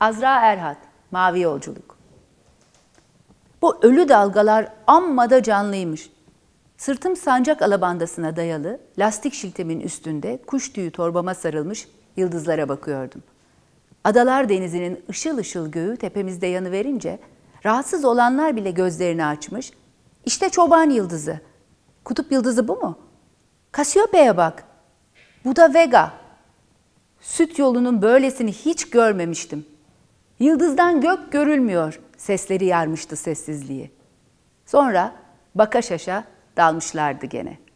Azra Erhat, Mavi Yolculuk. Bu ölü dalgalar amma da canlıymış. Sırtım sancak alabandasına dayalı, lastik şiltemin üstünde kuş tüyü torbama sarılmış yıldızlara bakıyordum. Adalar denizinin ışıl ışıl göğü tepemizde yanıverince rahatsız olanlar bile gözlerini açmış. İşte çoban yıldızı. Kutup yıldızı bu mu? Kasiyopya'ya bak. Bu da Vega. Süt yolunun böylesini hiç görmemiştim. Yıldızdan gök görülmüyor sesleri yarmıştı sessizliği. Sonra baka dalmışlardı gene.''